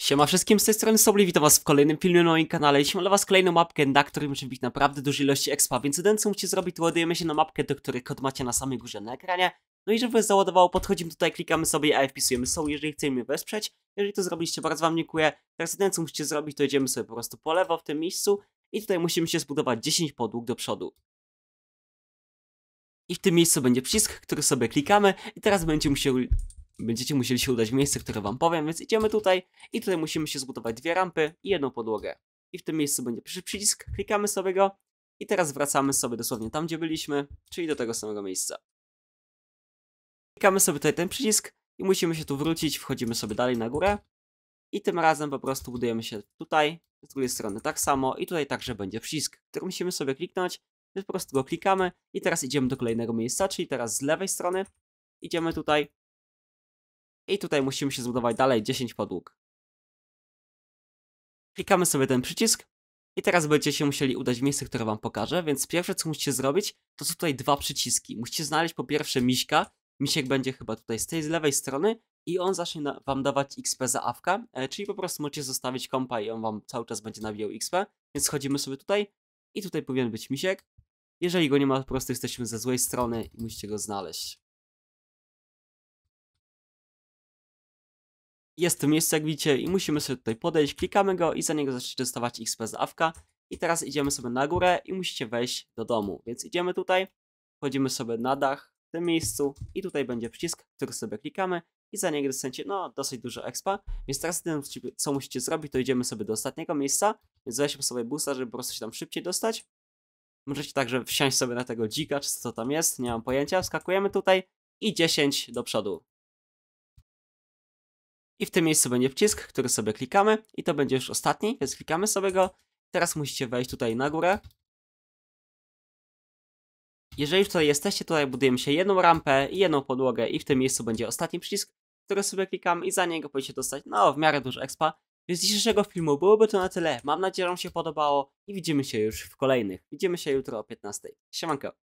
Siema wszystkim, z tej strony Sobli, witam was w kolejnym filmie na moim kanale. Dzisiaj mam dla was kolejną mapkę, na której musimy być naprawdę dużej ilości expa, więc jeden co musicie zrobić, to ładujemy się na mapkę, do której kod macie na samej górze na ekranie. No i żeby załadowało, podchodzimy tutaj, klikamy sobie, a wpisujemy są, jeżeli chcemy mnie wesprzeć. Jeżeli to zrobiliście, bardzo wam dziękuję. Teraz jeden co musicie zrobić, to jedziemy sobie po prostu po lewo w tym miejscu i tutaj musimy się zbudować 10 podłóg do przodu. I w tym miejscu będzie przycisk, który sobie klikamy i teraz będziemy musieli będziecie musieli się udać w miejsce, które wam powiem, więc idziemy tutaj i tutaj musimy się zbudować dwie rampy i jedną podłogę. I w tym miejscu będzie pierwszy przycisk, klikamy sobie go i teraz wracamy sobie dosłownie tam, gdzie byliśmy, czyli do tego samego miejsca. Klikamy sobie tutaj ten przycisk i musimy się tu wrócić, wchodzimy sobie dalej na górę i tym razem po prostu budujemy się tutaj, z drugiej strony tak samo i tutaj także będzie przycisk, który musimy sobie kliknąć, więc po prostu go klikamy i teraz idziemy do kolejnego miejsca, czyli teraz z lewej strony idziemy tutaj i tutaj musimy się zbudować dalej 10 podłóg. Klikamy sobie ten przycisk. I teraz będziecie się musieli udać w miejsce, które wam pokażę, więc pierwsze co musicie zrobić, to są tutaj dwa przyciski. Musicie znaleźć po pierwsze miśka, misiek będzie chyba tutaj z tej z lewej strony i on zacznie wam dawać XP za awka, e, czyli po prostu możecie zostawić kompa i on wam cały czas będzie nabijał XP, więc chodzimy sobie tutaj i tutaj powinien być misiek. Jeżeli go nie ma, po prostu jesteśmy ze złej strony i musicie go znaleźć. jest to miejsce, jak widzicie, i musimy sobie tutaj podejść, klikamy go i za niego zacznie dostawać XP z awka. I teraz idziemy sobie na górę i musicie wejść do domu, więc idziemy tutaj, wchodzimy sobie na dach w tym miejscu i tutaj będzie przycisk, który sobie klikamy i za niego dostaniecie, no, dosyć dużo expa, więc teraz tym, co musicie zrobić, to idziemy sobie do ostatniego miejsca, więc weźmy sobie busa, żeby po prostu się tam szybciej dostać. Możecie także wsiąść sobie na tego dzika, czy co tam jest, nie mam pojęcia, wskakujemy tutaj i 10 do przodu. I w tym miejscu będzie przycisk, który sobie klikamy i to będzie już ostatni, więc klikamy sobie go. Teraz musicie wejść tutaj na górę. Jeżeli już tutaj jesteście, tutaj budujemy się jedną rampę i jedną podłogę i w tym miejscu będzie ostatni przycisk, który sobie klikam i za niego powinniście dostać no w miarę dużo expa. Więc dzisiejszego filmu byłoby to na tyle. Mam nadzieję, że Wam się podobało i widzimy się już w kolejnych. Widzimy się jutro o 15. Siemanko.